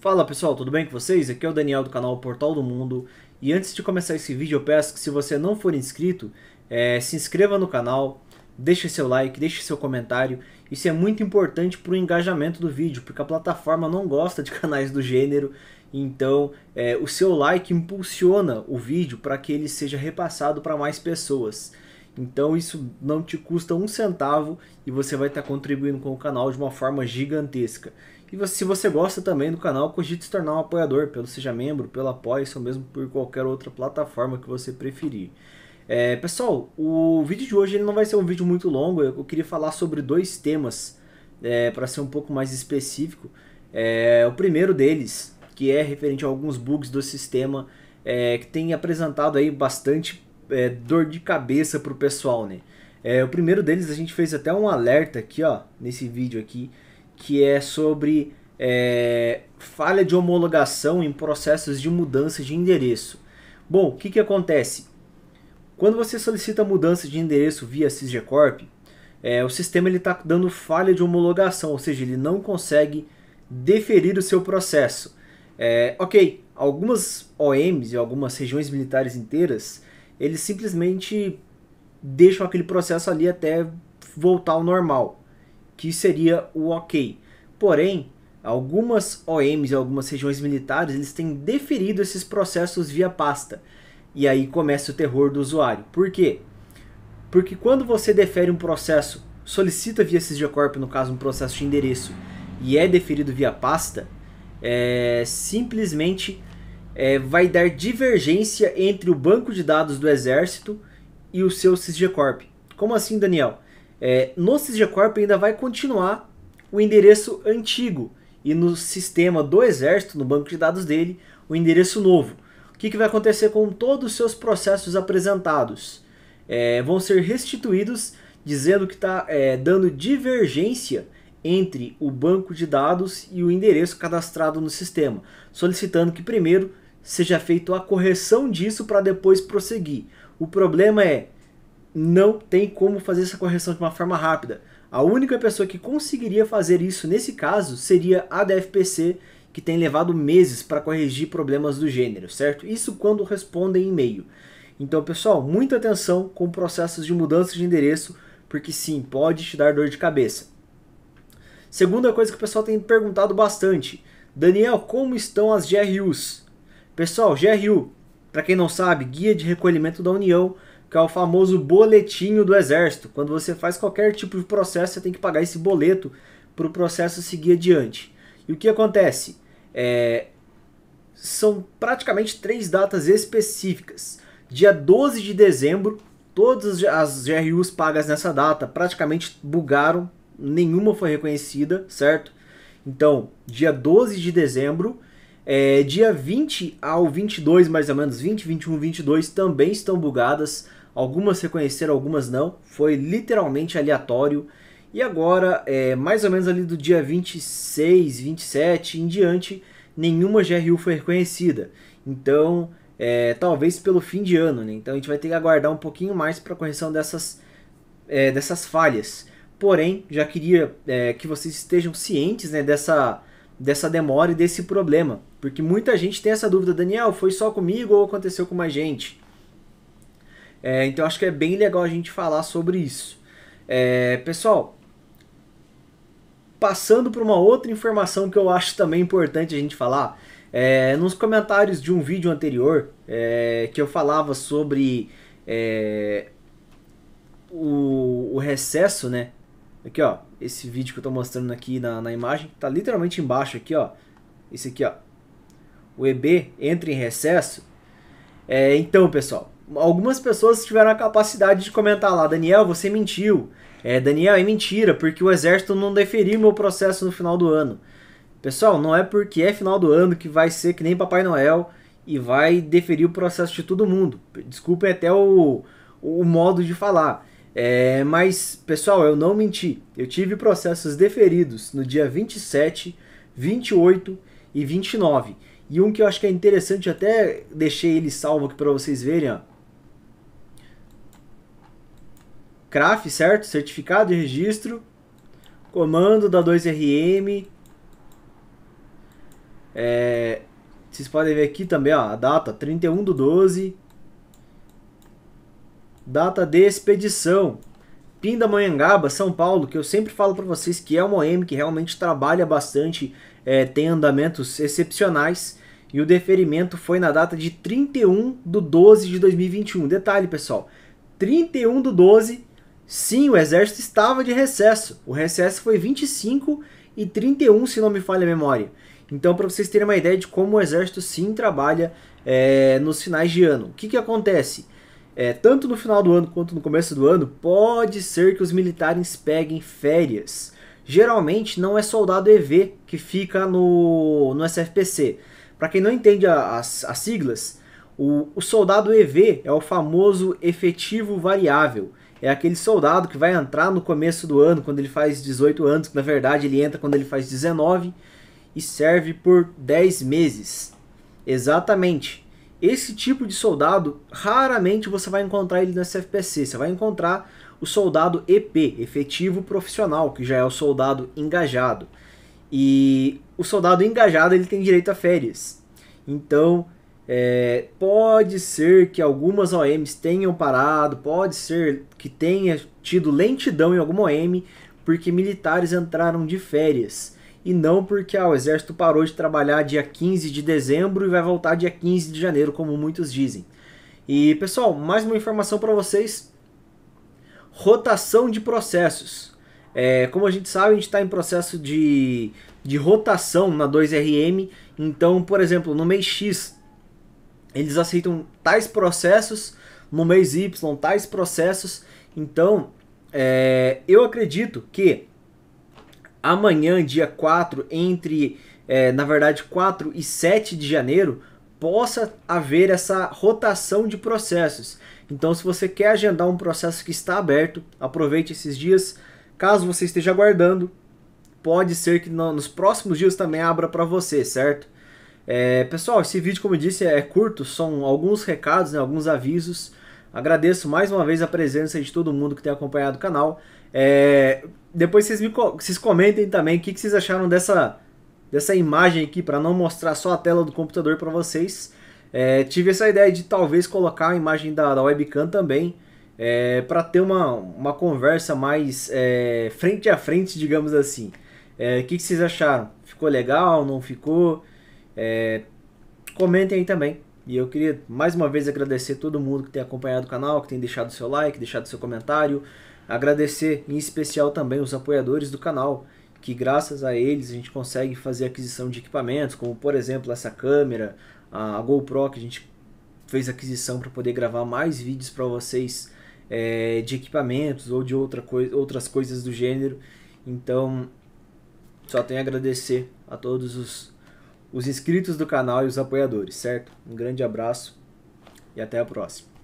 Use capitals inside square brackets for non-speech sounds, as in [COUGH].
Fala pessoal, tudo bem com vocês? Aqui é o Daniel do canal Portal do Mundo e antes de começar esse vídeo eu peço que se você não for inscrito, é, se inscreva no canal, deixe seu like, deixe seu comentário, isso é muito importante para o engajamento do vídeo, porque a plataforma não gosta de [LAUGHS] canais do gênero, então é, o seu like impulsiona o vídeo para que ele seja repassado para mais pessoas. Então isso não te custa um centavo e você vai estar tá contribuindo com o canal de uma forma gigantesca. E você, se você gosta também do canal, cogite se tornar um apoiador, pelo Seja Membro, pelo Apoia-se ou mesmo por qualquer outra plataforma que você preferir. É, pessoal, o vídeo de hoje ele não vai ser um vídeo muito longo, eu, queria falar sobre dois temas, é, para ser um pouco mais específico. É, o primeiro deles, que é referente a alguns bugs do sistema, é, que tem apresentado aí bastante é, dor de cabeça para o pessoal, né? É, o primeiro deles a gente fez até um alerta aqui, ó, nesse vídeo aqui, que é sobre é, falha de homologação em processos de mudança de endereço. Bom, o que, que acontece? Quando você solicita mudança de endereço via SysGcorp, é, o sistema está dando falha de homologação, ou seja, ele não consegue deferir o seu processo. É, ok, algumas OMs e algumas regiões militares inteiras, eles simplesmente deixam aquele processo ali até voltar ao normal que seria o ok. Porém, algumas OMs e algumas regiões militares eles têm deferido esses processos via pasta. E aí começa o terror do usuário. Por quê? Porque quando você defere um processo, solicita via SysGcorp, no caso um processo de endereço, e é deferido via pasta, é, simplesmente é, vai dar divergência entre o banco de dados do Exército e o seu SysGcorp. Como assim, Daniel? É, no CISGECORP ainda vai continuar o endereço antigo e no sistema do Exército, no banco de dados dele, o endereço novo. O que, que vai acontecer com todos os seus processos apresentados? É, vão ser restituídos dizendo que está é, dando divergência entre o banco de dados e o endereço cadastrado no sistema, solicitando que primeiro seja feita a correção disso para depois prosseguir. O problema é não tem como fazer essa correção de uma forma rápida. A única pessoa que conseguiria fazer isso nesse caso seria a DFPC, que tem levado meses para corrigir problemas do gênero, certo? Isso quando respondem e-mail. Então, pessoal, muita atenção com processos de mudança de endereço, porque sim, pode te dar dor de cabeça. Segunda coisa que o pessoal tem perguntado bastante: Daniel, como estão as GRUs? Pessoal, GRU, para quem não sabe, Guia de Recolhimento da União, que é o famoso boletinho do exército. Quando você faz qualquer tipo de processo, você tem que pagar esse boleto para o processo seguir adiante. E o que acontece? É... são praticamente três datas específicas. Dia 12 de dezembro, todas as GRUs pagas nessa data praticamente bugaram, nenhuma foi reconhecida, certo? Então, dia 12 de dezembro, é... dia 20 ao 22, mais ou menos, 20, 21, 22 também estão bugadas algumas reconheceram, algumas não, foi literalmente aleatório. E agora, é, mais ou menos ali do dia 26, 27 em diante, nenhuma GRU foi reconhecida. Então, é, talvez pelo fim de ano, né? Então a gente vai ter que aguardar um pouquinho mais para a correção dessas, é, dessas falhas. Porém, já queria é, que vocês estejam cientes né, dessa, dessa demora e desse problema. Porque muita gente tem essa dúvida, Daniel, foi só comigo ou aconteceu com mais gente? É, então acho que é bem legal a gente falar sobre isso. É, pessoal, passando por uma outra informação que eu acho também importante a gente falar. É, nos comentários de um vídeo anterior é, que eu falava sobre é, o, o, recesso, né? Aqui, ó, esse vídeo que eu tô mostrando aqui na, na imagem, tá literalmente embaixo aqui, ó. Esse aqui, ó. O EB entra em recesso. É, então, pessoal, algumas pessoas tiveram a capacidade de comentar lá, Daniel, você mentiu. É, Daniel, é mentira, porque o exército não deferiu meu processo no final do ano. Pessoal, não é porque é final do ano que vai ser que nem Papai Noel e vai deferir o processo de todo mundo. Desculpem até o, o modo de falar. É, mas, pessoal, eu não menti. Eu tive processos deferidos no dia 27, 28 e 29. E um que eu acho que é interessante, até deixei ele salvo aqui para vocês verem, ó. CRAF, certo? Certificado de registro. Comando da 2RM. É, vocês podem ver aqui também ó, a data, 31 do 12. Data de expedição. Pindamonhangaba, São Paulo, que eu sempre falo para vocês que é uma OM que realmente trabalha bastante, é, tem andamentos excepcionais. E o deferimento foi na data de 31 do 12 de 2021. Detalhe, pessoal, 31 do 12 Sim, o exército estava de recesso. O recesso foi 25 e 31, se não me falha a memória. Então, para vocês terem uma ideia de como o exército sim trabalha é, nos finais de ano. O que, que acontece? É, tanto no final do ano quanto no começo do ano, pode ser que os militares peguem férias. Geralmente não é soldado EV que fica no, no SFPC. Para quem não entende a, as, as siglas, o, o soldado EV é o famoso efetivo variável é aquele soldado que vai entrar no começo do ano, quando ele faz 18 anos, que na verdade ele entra quando ele faz 19 e serve por 10 meses. Exatamente. Esse tipo de soldado, raramente você vai encontrar ele na CFPC. Você vai encontrar o soldado EP, efetivo profissional, que já é o soldado engajado. E o soldado engajado ele tem direito a férias. Então, é, pode ser que algumas OMs tenham parado, pode ser que tenha tido lentidão em alguma OM, porque militares entraram de férias. E não porque ah, o exército parou de trabalhar dia 15 de dezembro e vai voltar dia 15 de janeiro, como muitos dizem. E pessoal, mais uma informação para vocês: rotação de processos. É, como a gente sabe, a gente está em processo de, de rotação na 2RM. Então, por exemplo, no mês X eles aceitam tais processos no mês Y, tais processos. Então, é, eu acredito que amanhã, dia 4, entre, é, na verdade, 4 e 7 de janeiro, possa haver essa rotação de processos. Então, se você quer agendar um processo que está aberto, aproveite esses dias. Caso você esteja aguardando, pode ser que nos próximos dias também abra para você, certo? É, pessoal, esse vídeo, como eu disse, é curto, são alguns recados, né, alguns avisos. Agradeço mais uma vez a presença de todo mundo que tem acompanhado o canal. É, depois vocês, me, vocês comentem também o que, que vocês acharam dessa, dessa imagem aqui, para não mostrar só a tela do computador para vocês. É, tive essa ideia de talvez colocar a imagem da, da webcam também, é, para ter uma, uma conversa mais é, frente a frente, digamos assim. É, o que, que vocês acharam? Ficou legal? Não ficou? É, comentem aí também. E eu queria mais uma vez agradecer todo mundo que tem acompanhado o canal, que tem deixado seu like, deixado seu comentário. Agradecer em especial também os apoiadores do canal, que graças a eles a gente consegue fazer aquisição de equipamentos, como por exemplo essa câmera, a GoPro que a gente fez aquisição para poder gravar mais vídeos para vocês é, de equipamentos ou de outra coi outras coisas do gênero. Então, só tenho a agradecer a todos os os inscritos do canal e os apoiadores, certo? Um grande abraço e até a próxima.